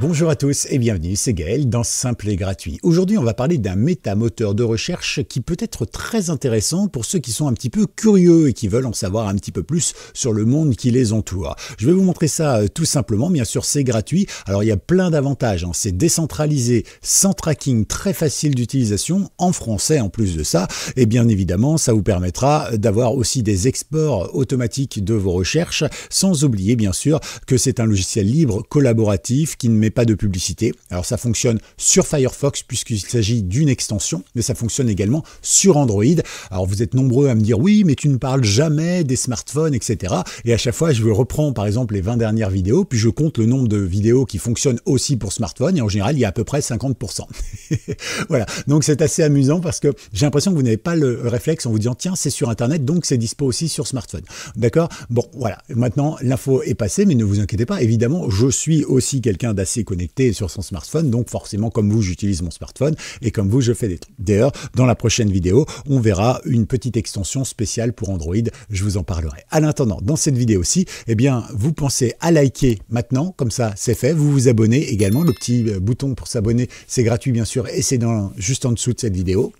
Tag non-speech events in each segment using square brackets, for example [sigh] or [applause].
Bonjour à tous et bienvenue, c'est Gaël dans Simple et Gratuit. Aujourd'hui, on va parler d'un métamoteur de recherche qui peut être très intéressant pour ceux qui sont un petit peu curieux et qui veulent en savoir un petit peu plus sur le monde qui les entoure. Je vais vous montrer ça euh, tout simplement, bien sûr c'est gratuit. Alors il y a plein d'avantages, hein. c'est décentralisé, sans tracking, très facile d'utilisation, en français en plus de ça, et bien évidemment ça vous permettra d'avoir aussi des exports automatiques de vos recherches, sans oublier bien sûr que c'est un logiciel libre, collaboratif, qui ne met pas de publicité. Alors ça fonctionne sur Firefox puisqu'il s'agit d'une extension, mais ça fonctionne également sur Android. Alors vous êtes nombreux à me dire oui, mais tu ne parles jamais des smartphones, etc. Et à chaque fois, je reprends par exemple les 20 dernières vidéos, puis je compte le nombre de vidéos qui fonctionnent aussi pour smartphone, et en général, il y a à peu près 50%. [laughs] voilà, donc c'est assez amusant parce que j'ai l'impression que vous n'avez pas le réflexe en vous disant tiens, c'est sur Internet, donc c'est dispo aussi sur smartphone. D'accord Bon, voilà, maintenant l'info est passée, mais ne vous inquiétez pas, évidemment, je suis aussi quelqu'un d'assez connecté sur son smartphone. Donc forcément, comme vous, j'utilise mon smartphone et comme vous, je fais des trucs. D'ailleurs, dans la prochaine vidéo, on verra une petite extension spéciale pour Android. Je vous en parlerai. à l'intendant dans cette vidéo aussi, eh bien, vous pensez à liker maintenant, comme ça, c'est fait. Vous vous abonnez également. Le petit euh, bouton pour s'abonner, c'est gratuit bien sûr et c'est dans, juste en dessous de cette vidéo.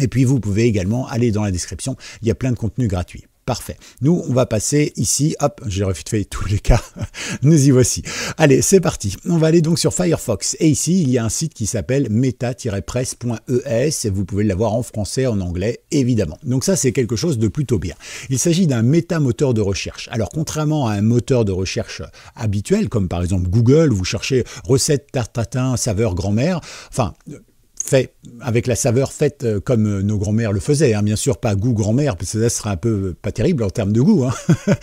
Et puis vous pouvez également aller dans la description, il y a plein de contenu gratuit. Parfait. Nous, on va passer ici. Hop, j'ai refait tous les cas. [laughs] Nous y voici. Allez, c'est parti. On va aller donc sur Firefox. Et ici, il y a un site qui s'appelle meta-press.es. E Et vous pouvez l'avoir en français, en anglais, évidemment. Donc ça, c'est quelque chose de plutôt bien. Il s'agit d'un méta-moteur de recherche. Alors, contrairement à un moteur de recherche habituel, comme par exemple Google, vous cherchez recette tarte saveur grand-mère. Enfin, fait avec la saveur faite euh, comme euh, nos grands-mères le faisaient. Hein. Bien sûr, pas goût grand-mère, parce que ça sera un peu euh, pas terrible en termes de goût. Hein.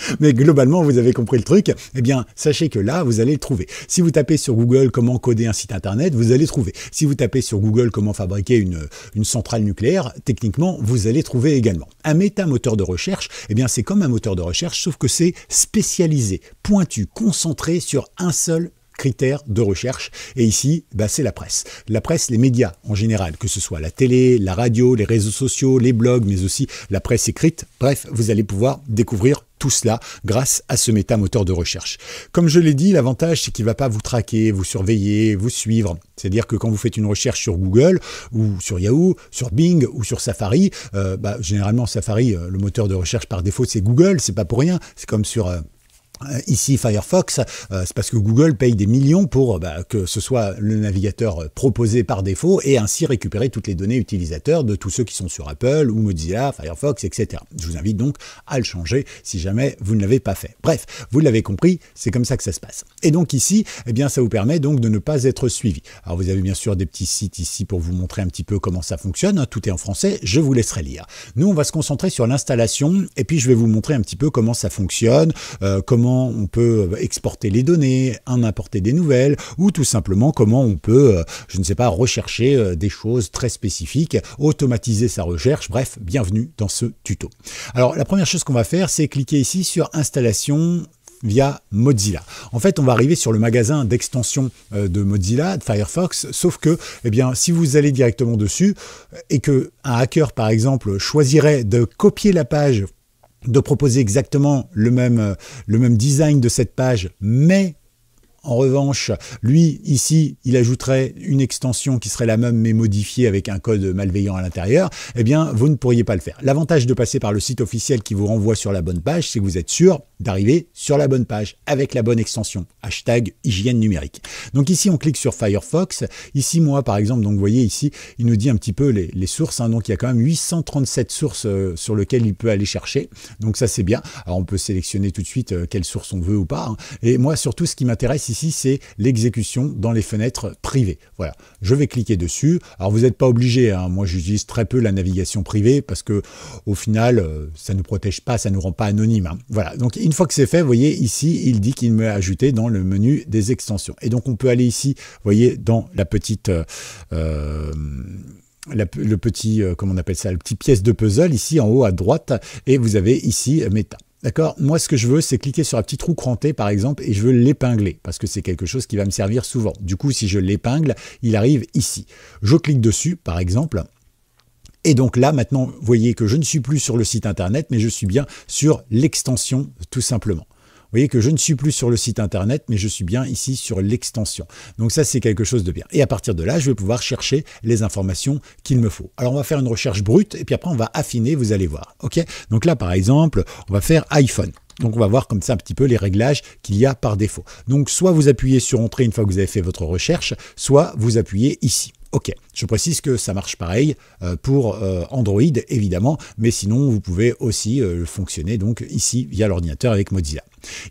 [laughs] Mais globalement, vous avez compris le truc. Eh bien, sachez que là, vous allez le trouver. Si vous tapez sur Google comment coder un site internet, vous allez trouver. Si vous tapez sur Google comment fabriquer une, une centrale nucléaire, techniquement, vous allez trouver également. Un méta-moteur de recherche, eh bien, c'est comme un moteur de recherche, sauf que c'est spécialisé, pointu, concentré sur un seul critères de recherche. Et ici, bah, c'est la presse. La presse, les médias en général, que ce soit la télé, la radio, les réseaux sociaux, les blogs, mais aussi la presse écrite. Bref, vous allez pouvoir découvrir tout cela grâce à ce moteur de recherche. Comme je l'ai dit, l'avantage, c'est qu'il ne va pas vous traquer, vous surveiller, vous suivre. C'est-à-dire que quand vous faites une recherche sur Google ou sur Yahoo, sur Bing ou sur Safari, euh, bah, généralement Safari, euh, le moteur de recherche par défaut, c'est Google, c'est pas pour rien. C'est comme sur... Euh, euh, ici, Firefox, euh, c'est parce que Google paye des millions pour euh, bah, que ce soit le navigateur proposé par défaut et ainsi récupérer toutes les données utilisateurs de tous ceux qui sont sur Apple ou Mozilla, Firefox, etc. Je vous invite donc à le changer si jamais vous ne l'avez pas fait. Bref, vous l'avez compris, c'est comme ça que ça se passe. Et donc ici, eh bien, ça vous permet donc de ne pas être suivi. Alors vous avez bien sûr des petits sites ici pour vous montrer un petit peu comment ça fonctionne. Hein, tout est en français, je vous laisserai lire. Nous, on va se concentrer sur l'installation et puis je vais vous montrer un petit peu comment ça fonctionne, euh, comment on peut euh, exporter les données, en importer des nouvelles, ou tout simplement comment on peut, euh, je ne sais pas, rechercher euh, des choses très spécifiques, automatiser sa recherche. Bref, bienvenue dans ce tuto. Alors la première chose qu'on va faire, c'est cliquer ici sur installation via Mozilla. En fait, on va arriver sur le magasin d'extensions de Mozilla, de Firefox, sauf que eh bien, si vous allez directement dessus et que un hacker, par exemple, choisirait de copier la page de proposer exactement le même, euh, le même design de cette page, mais en revanche, lui, ici, il ajouterait une extension qui serait la même mais modifiée avec un code malveillant à l'intérieur, eh bien, vous ne pourriez pas le faire. L'avantage de passer par le site officiel qui vous renvoie sur la bonne page, c'est que vous êtes sûr d'arriver sur la bonne page avec la bonne extension, hashtag hygiène numérique. Donc ici, on clique sur Firefox. Ici, moi, par exemple, donc vous voyez ici, il nous dit un petit peu les, sources. Hein. donc il y a quand même 837 sources euh, sur lesquelles il peut aller chercher. Donc ça, c'est bien. Alors on peut sélectionner tout de suite euh, quelle source on veut ou pas. Hein. Et moi, surtout, ce qui m'intéresse ici, c'est l'exécution dans les fenêtres privées. Voilà, je vais cliquer dessus. Alors vous n'êtes pas obligé, hein. moi j'utilise très peu la navigation privée parce que au final, euh, ça ne nous protège pas, ça ne nous rend pas anonyme. Hein. Voilà, donc une fois que c'est fait, vous voyez ici, il dit qu'il me ajouté dans le menu des extensions. Et donc on peut aller ici, vous voyez, dans la petite... Euh, euh, le petit, comment on appelle ça, la petite pièce de puzzle ici en haut à droite, et vous avez ici Meta. D'accord Moi, ce que je veux, c'est cliquer sur un petit trou cranté, par exemple, et je veux l'épingler, parce que c'est quelque chose qui va me servir souvent. Du coup, si je l'épingle, il arrive ici. Je clique dessus, par exemple, et donc là, maintenant, vous voyez que je ne suis plus sur le site internet, mais je suis bien sur l'extension, tout simplement. Vous voyez que je ne suis plus sur le site internet, mais je suis bien ici sur l'extension. Donc ça, c'est quelque chose de bien. Et à partir de là, je vais pouvoir chercher les informations qu'il me faut. Alors on va faire une recherche brute, et puis après on va affiner, vous allez voir. Ok Donc là, par exemple, on va faire iPhone. Donc on va voir comme ça un petit peu les réglages qu'il y a par défaut. Donc soit vous appuyez sur Entrée une fois que vous avez fait votre recherche, soit vous appuyez ici. Ok, je précise que ça marche pareil euh, pour euh, Android évidemment, mais sinon vous pouvez aussi euh, fonctionner donc ici via l'ordinateur avec Mozilla.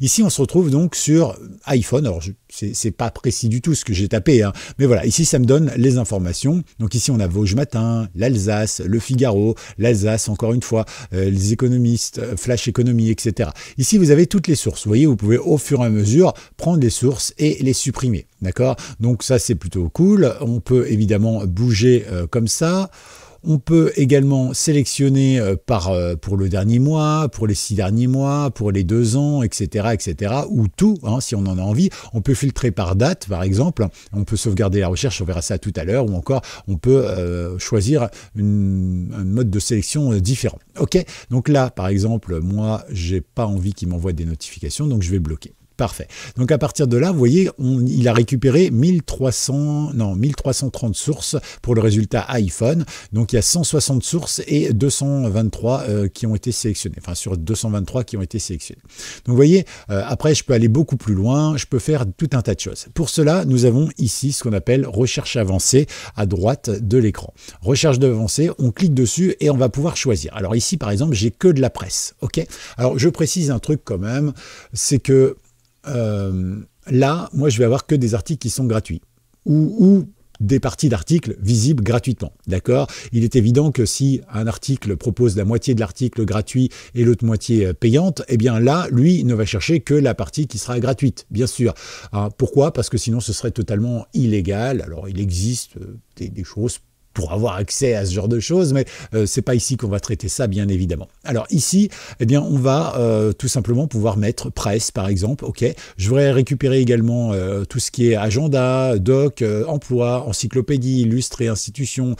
Ici, on se retrouve donc sur iPhone. Alors, c'est pas précis du tout ce que j'ai tapé, hein. mais voilà, ici, ça me donne les informations. Donc ici, on a Vosges Matin, l'Alsace, Le Figaro, l'Alsace, encore une fois, euh, les économistes, euh, Flash Économie, etc. Ici, vous avez toutes les sources. Vous voyez, vous pouvez au fur et à mesure prendre les sources et les supprimer. D'accord Donc ça, c'est plutôt cool. On peut évidemment bouger euh, comme ça. On peut également sélectionner euh, par, euh, pour le dernier mois, pour les six derniers mois, pour les deux ans, etc., etc., ou tout, hein, si on en a envie. On peut filtrer par date, par exemple. On peut sauvegarder la recherche, on verra ça tout à l'heure, ou encore on peut euh, choisir un mode de sélection différent. Ok, donc là, par exemple, moi, j'ai pas envie qu'il m'envoie des notifications, donc je vais bloquer. Parfait. Donc à partir de là, vous voyez, il a récupéré 1300, non, 1330 sources pour le résultat iPhone. Donc il y a 160 sources et 223 euh, qui ont été sélectionnées. Enfin, sur 223 qui ont été sélectionnées. Donc vous voyez, euh, après, je peux aller beaucoup plus loin. Je peux faire tout un tas de choses. Pour cela, nous avons ici ce qu'on appelle recherche avancée à droite de l'écran. Recherche avancée, on clique dessus et on va pouvoir choisir. Alors ici, par exemple, j'ai que de la presse. OK Alors je précise un truc quand même, c'est que euh, là, moi, je vais avoir que des articles qui sont gratuits ou, des parties d'articles visibles gratuitement. D'accord Il est évident que si un article propose la moitié de l'article gratuit et l'autre moitié euh, payante, eh bien là, lui, ne va chercher que la partie qui sera gratuite, bien sûr. Ah, pourquoi Parce que sinon, ce serait totalement illégal. Alors, il existe euh, des, des choses pour avoir accès à ce genre de choses, mais euh, c'est pas ici qu'on va traiter ça, bien évidemment. Alors ici, eh bien, on va euh, tout simplement pouvoir mettre presse, par exemple. Ok, je voudrais récupérer également euh, tout ce qui est agenda, doc, emploi, encyclopédie, illustre et institution.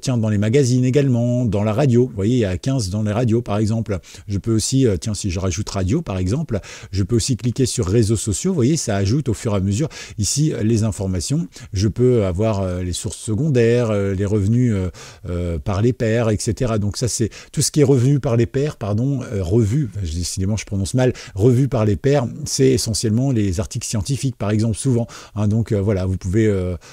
tiens, dans les magazines également, dans la radio. Vous voyez, il y a 15 dans les radios, par exemple. Je peux aussi, tiens, si je rajoute radio, par exemple, je peux aussi cliquer sur réseaux sociaux. Vous voyez, ça ajoute au fur et à mesure ici les informations. Je peux avoir les sources secondaires, les revenu revenus euh, par les pairs, etc. Donc ça, c'est tout ce qui est revenu par les pairs, pardon, euh, revu, je, décidément je prononce mal, revu par les pairs, c'est essentiellement les articles scientifiques, par exemple, souvent. Hein. donc euh, voilà, vous pouvez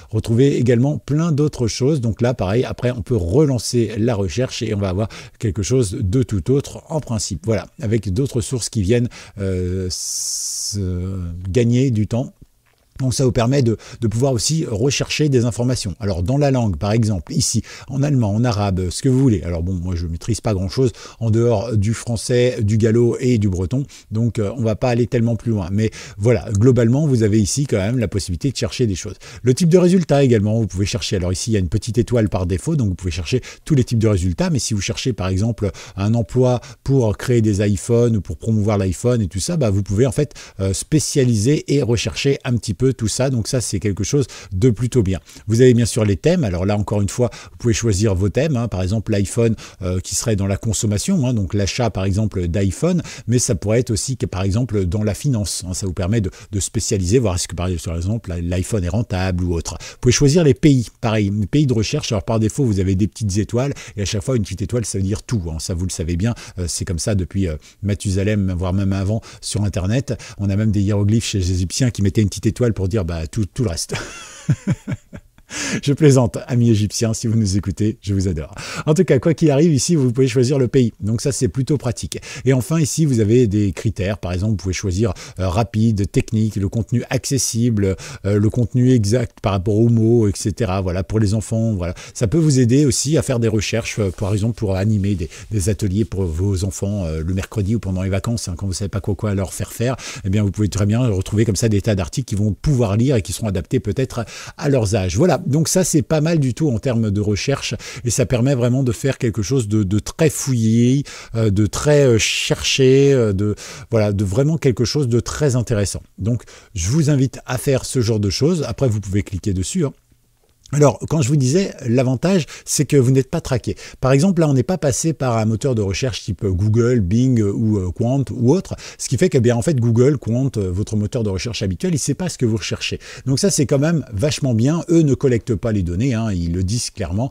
retrouver également plein d'autres choses. Donc là, pareil, après, on peut relancer la recherche et on va avoir quelque chose de tout autre en principe. Voilà, avec d'autres sources qui viennent gagner du temps donc ça vous permet de, pouvoir aussi rechercher des informations. Alors dans la langue, par exemple, ici, en allemand, en arabe, ce que vous voulez. Alors bon, moi je maîtrise pas grand-chose en dehors du français, du gallo et du breton, donc euh, on va pas aller tellement plus loin. Mais voilà, globalement, vous avez ici quand même la possibilité de chercher des choses. Le type de résultat également, vous pouvez chercher. Alors ici, il y a une petite étoile par défaut, donc vous pouvez chercher tous les types de résultats. Mais si vous cherchez par exemple un emploi pour créer des iPhones ou pour promouvoir l'iPhone et tout ça, bah, vous pouvez en fait euh, spécialiser et rechercher un petit peu tout ça. Donc ça, c'est quelque chose de plutôt bien. Vous avez bien sûr les thèmes. Alors là, encore une fois, vous pouvez choisir vos thèmes. Hein. Par exemple, l'iPhone euh, qui serait dans la consommation, hein, donc l'achat par exemple d'iPhone, mais ça pourrait être aussi par exemple dans la finance. Hein. Ça vous permet de, spécialiser, voir est-ce que par exemple l'iPhone est rentable ou autre. Vous pouvez choisir les pays, pareil, pays de recherche. Alors par défaut, vous avez des petites étoiles et à chaque fois, une petite étoile, ça veut dire tout. Ça, vous le savez bien, euh, c'est comme ça depuis euh, Mathusalem, voire même avant sur Internet. On a même des hiéroglyphes chez les Égyptiens qui mettaient une petite étoile pour dire bah, tout, tout le reste. [laughs] [laughs] je plaisante, amis égyptiens, si vous nous écoutez, je vous adore. En tout cas, quoi qu'il arrive, ici, vous pouvez choisir le pays. Donc ça, c'est plutôt pratique. Et enfin, ici, vous avez des critères. Par exemple, vous pouvez choisir euh, rapide, technique, le contenu accessible, euh, le contenu exact par rapport aux mots, etc. Voilà, pour les enfants, voilà. Ça peut vous aider aussi à faire des recherches, euh, par exemple, pour animer des, ateliers pour vos enfants le mercredi ou pendant les vacances, hein, quand vous ne savez pas quoi, quoi leur faire faire. Eh bien, vous pouvez très bien retrouver comme ça des tas d'articles qui vont pouvoir lire et qui seront adaptés peut-être à leurs âges. Voilà, donc ça, c'est pas mal du tout en termes de recherche et ça permet vraiment de faire quelque chose de, très fouillé, euh, de très euh, cherché, euh, de voilà, de vraiment quelque chose de très intéressant. Donc je vous invite à faire ce genre de choses. Après, vous pouvez cliquer dessus. Hein. Alors, quand je vous disais, l'avantage, c'est que vous n'êtes pas traqué. Par exemple, là, on n'est pas passé par un moteur de recherche type euh, Google, Bing euh, ou euh, Quant ou autre, ce qui fait que, bien, en fait, Google, Quant, votre moteur de recherche habituel, il ne sait pas ce que vous recherchez. Donc ça, c'est quand même vachement bien. Eux ne collectent pas les données, hein. ils le disent clairement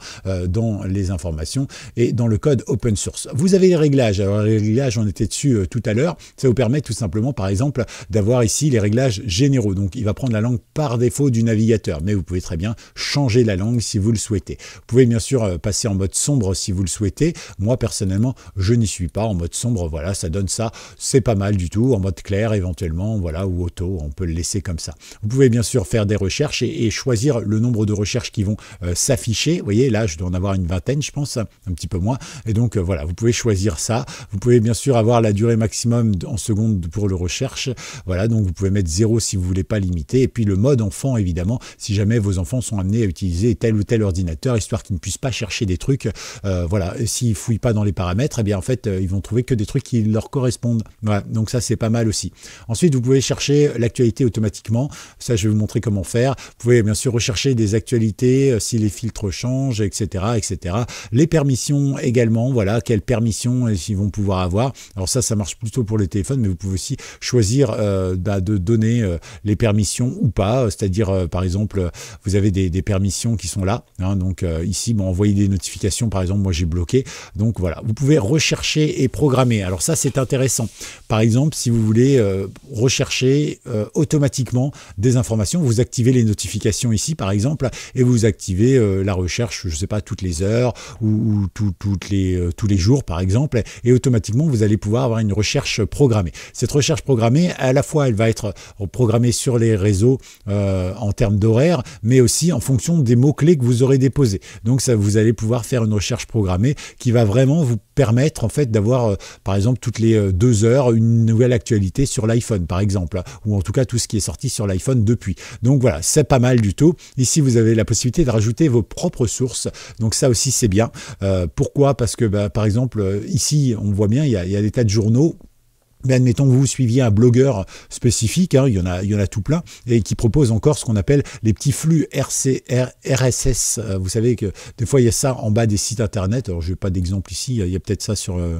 dans les informations et dans le code open source. Vous avez les réglages. Alors, les réglages, on était dessus tout à l'heure. Ça vous permet tout simplement, par exemple, d'avoir ici les réglages généraux. Donc, il va prendre la langue par défaut du navigateur, mais vous pouvez très bien changer la langue si vous le souhaitez. Vous pouvez bien sûr euh, passer en mode sombre si vous le souhaitez. Moi, personnellement, je n'y suis pas en mode sombre. Voilà, ça donne ça. C'est pas mal du tout. En mode clair, éventuellement, voilà, ou auto, on peut le laisser comme ça. Vous pouvez bien sûr faire des recherches et, choisir le nombre de recherches qui vont euh, s'afficher. Vous voyez, là, je dois en avoir une vingtaine, je pense, un petit peu moins. Et donc, euh, voilà, vous pouvez choisir ça. Vous pouvez bien sûr avoir la durée maximum en secondes pour le recherche. Voilà, donc vous pouvez mettre zéro si vous voulez pas limiter. Et puis le mode enfant, évidemment, si jamais vos enfants sont amenés à utiliser tel ou tel ordinateur, histoire qu'ils ne puissent pas chercher des trucs. Euh, voilà, s'ils fouillent pas dans les paramètres, eh bien en fait, euh, ils vont trouver que des trucs qui leur correspondent. Voilà, donc ça c'est pas mal aussi. Ensuite, vous pouvez chercher l'actualité automatiquement. Ça, je vais vous montrer comment faire. Vous pouvez bien sûr rechercher des actualités euh, si les filtres changent, etc., etc. Les permissions également. Voilà, quelles permissions ils vont pouvoir avoir. Alors ça, ça marche plutôt pour les téléphones, mais vous pouvez aussi choisir bah, de donner les permissions ou pas. C'est-à-dire, par exemple, vous avez des, des permissions missions qui sont là. Hein. donc euh, ici, envoyer des notifications, par exemple, moi j'ai bloqué. Donc voilà, vous pouvez rechercher et programmer. Alors ça, c'est intéressant. Par exemple, si vous voulez euh, rechercher euh, automatiquement des informations, vous activez les notifications ici, par exemple, et vous activez la recherche, je sais pas, toutes les heures ou, toutes les, tous les jours, par exemple, et automatiquement, vous allez pouvoir avoir une recherche programmée. Cette recherche programmée, à la fois, elle va être programmée sur les réseaux en termes d'horaire, mais aussi en fonction des mots-clés que vous aurez déposés. Donc ça, vous allez pouvoir faire une recherche programmée qui va vraiment vous permettre en fait d'avoir, euh, par exemple, toutes les euh, deux heures une nouvelle actualité sur l'iPhone, par exemple, ou en tout cas tout ce qui est sorti sur l'iPhone depuis. Donc voilà, c'est pas mal du tout. Ici, vous avez la possibilité de rajouter vos propres sources. Donc ça aussi, c'est bien. Euh, pourquoi Parce que, bah, par exemple, ici, on voit bien, il y a des tas de journaux mais admettons que vous suiviez un blogueur spécifique, hein, il, y en a, il y en a tout plein, et qui propose encore ce qu'on appelle les petits flux RCR, RSS. Euh, vous savez que des fois, il y a ça en bas des sites internet. Alors, je n'ai pas d'exemple ici, il y a peut-être ça sur, euh,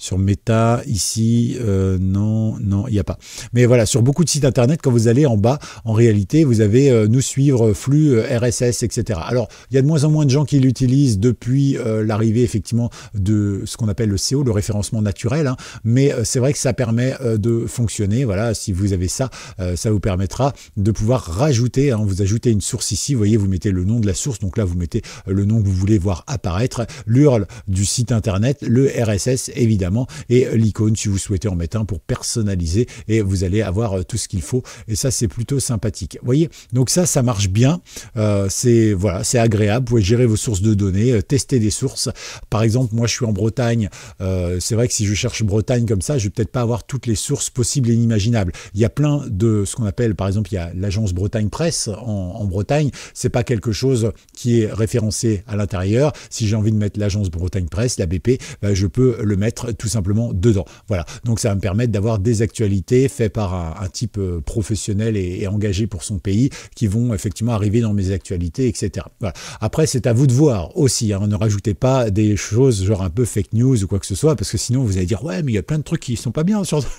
sur Meta, ici, euh, non, non, il n'y a pas. Mais voilà, sur beaucoup de sites internet, quand vous allez en bas, en réalité, vous avez euh, nous suivre, flux, euh, RSS, etc. Alors, il y a de moins en moins de gens qui l'utilisent depuis l'arrivée, effectivement, de ce qu'on appelle le SEO, le référencement naturel. Hein. mais c'est vrai que ça permet de fonctionner. Voilà, si vous avez ça, ça vous permettra de pouvoir rajouter, hein. vous ajoutez une source ici, vous voyez, vous mettez le nom de la source, donc là vous mettez le nom que vous voulez voir apparaître, l'URL du site internet, le RSS évidemment et euh, l'icône si vous souhaitez en mettre un pour personnaliser et vous allez avoir euh, tout ce qu'il faut. Et ça, c'est plutôt sympathique. Vous voyez, donc ça, ça marche bien. Euh, c'est voilà, c'est agréable. Vous pouvez gérer vos sources de données, tester des sources. Par exemple, moi, je suis en Bretagne. c'est vrai que si je cherche Bretagne comme ça, je vais peut-être pas avoir toutes les sources possibles et inimaginables. Il y a plein de ce qu'on appelle, par exemple, il y a l'agence Bretagne Presse en, en Bretagne. C'est pas quelque chose qui est référencé à l'intérieur. Si j'ai envie de mettre l'agence Bretagne Presse, la BP, ben, je peux le mettre tout simplement dedans. Voilà, donc ça va me permettre d'avoir des actualités faites par un, type euh, professionnel et, engagé pour son pays qui vont effectivement arriver dans mes actualités, etc. Voilà. Après, c'est à vous de voir aussi. Hein. Ne rajoutez pas des choses genre un peu fake news ou quoi que ce soit, parce que sinon vous allez dire ouais, mais il y a plein de trucs qui sont pas bien sur. [laughs]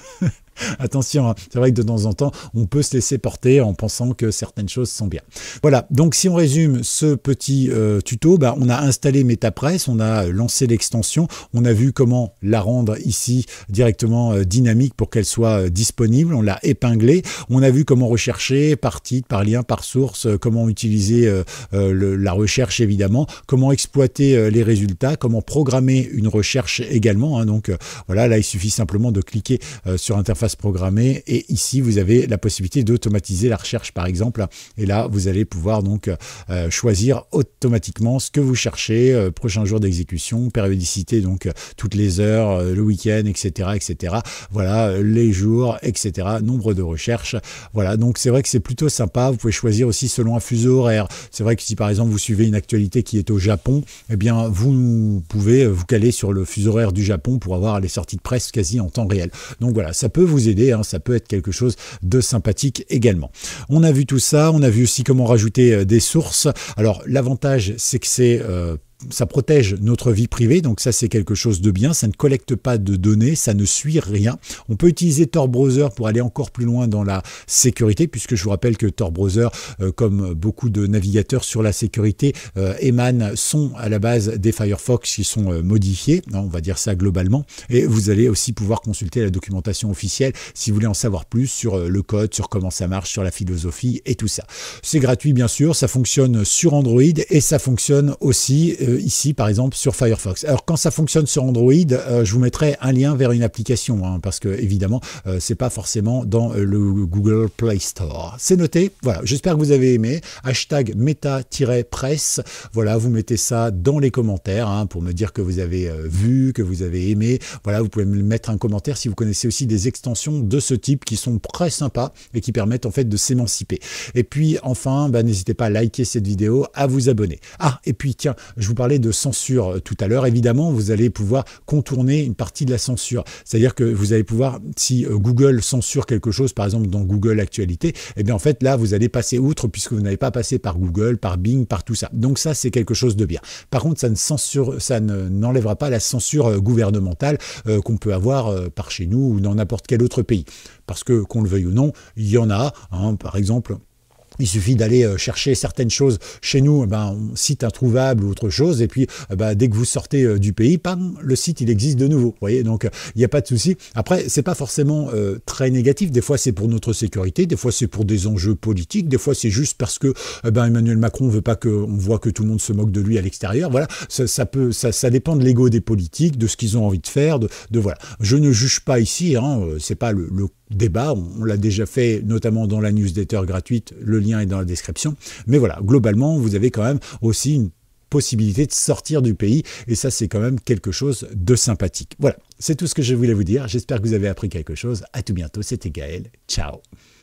[laughs] Attention, hein, c'est vrai que de temps en temps, on peut se laisser porter en pensant que certaines choses sont bien. Voilà, donc si on résume ce petit euh, tuto, bah, on a installé MetaPress, on a lancé l'extension, on a vu comment la rendre ici directement euh, dynamique pour qu'elle soit euh, disponible, on l'a épinglé. on a vu comment rechercher par titre, par lien, par source, comment utiliser la recherche évidemment, comment exploiter les résultats, comment programmer une recherche également. Hein, donc voilà, là il suffit simplement de cliquer sur interface se programmée. Et ici, vous avez la possibilité d'automatiser la recherche, par exemple. Et là, vous allez pouvoir donc euh, choisir automatiquement ce que vous cherchez, euh, prochain jour d'exécution, périodicité, donc toutes les heures, euh, le week-end, etc., etc. Voilà, les jours, etc. Nombre de recherches. Voilà, donc c'est vrai que c'est plutôt sympa. Vous pouvez choisir aussi selon un fuseau horaire. C'est vrai que si par exemple vous suivez une actualité qui est au Japon, et eh bien vous pouvez vous caler sur le fuseau horaire du Japon pour avoir les sorties de presse quasi en temps réel. Donc voilà, ça peut vous aider, hein. ça peut être quelque chose de sympathique également. On a vu tout ça, on a vu aussi comment rajouter euh, des sources. Alors l'avantage c'est que c'est euh, ça protège notre vie privée, donc ça c'est quelque chose de bien, ça ne collecte pas de données, ça ne suit rien. On peut utiliser Tor Browser pour aller encore plus loin dans la sécurité, puisque je vous rappelle que Tor Browser, euh, comme beaucoup de navigateurs sur la sécurité, euh, émanent, sont à la base des Firefox qui sont euh, modifiés, hein, on va dire ça globalement, et vous allez aussi pouvoir consulter la documentation officielle si vous voulez en savoir plus sur le code, sur comment ça marche, sur la philosophie et tout ça. C'est gratuit bien sûr, ça fonctionne sur Android et ça fonctionne aussi euh, ici, par exemple, sur Firefox. Alors, quand ça fonctionne sur Android, euh, je vous mettrai un lien vers une application, hein, parce que, évidemment, euh, c'est pas forcément dans le Google Play Store. C'est noté. Voilà. J'espère que vous avez aimé. Hashtag meta press Voilà, vous mettez ça dans les commentaires hein, pour me dire que vous avez vu, que vous avez aimé. Voilà, vous pouvez me mettre un commentaire si vous connaissez aussi des extensions de ce type qui sont très sympas et qui permettent en fait de s'émanciper. Et puis, enfin, bah, n'hésitez pas à liker cette vidéo, à vous abonner. Ah, et puis tiens, je vous de censure euh, tout à l'heure. Évidemment, vous allez pouvoir contourner une partie de la censure. C'est-à-dire que vous allez pouvoir, si euh, Google censure quelque chose, par exemple dans Google Actualité, et eh bien en fait là, vous allez passer outre puisque vous n'avez pas passé par Google, par Bing, par tout ça. Donc ça, c'est quelque chose de bien. Par contre, ça ne censure, ça n'enlèvera pas la censure euh, gouvernementale qu'on peut avoir par chez nous ou dans n'importe quel autre pays. Parce que, qu'on le veuille ou non, il y en a, hein, par exemple, il suffit d'aller euh, chercher certaines choses chez nous, eh ben, site introuvable ou autre chose, et puis eh ben, dès que vous sortez euh, du pays, pam, le site il existe de nouveau. Vous voyez, donc il euh, n'y a pas de souci. Après, c'est pas forcément très négatif. Des fois, c'est pour notre sécurité, des fois, c'est pour des enjeux politiques, des fois, c'est juste parce que eh ben, Emmanuel Macron veut pas qu'on voit que tout le monde se moque de lui à l'extérieur. Voilà, ça, peut, ça, dépend de l'ego des politiques, de ce qu'ils ont envie de faire, de, voilà. Je ne juge pas ici. Hein, c'est pas le, le débat. On l'a déjà fait notamment dans la newsletter gratuite, le lien est dans la description. Mais voilà, globalement, vous avez quand même aussi une possibilité de sortir du pays et ça c'est quand même quelque chose de sympathique. Voilà, c'est tout ce que je voulais vous dire. J'espère que vous avez appris quelque chose. À tout bientôt, c'était Gaël. Ciao.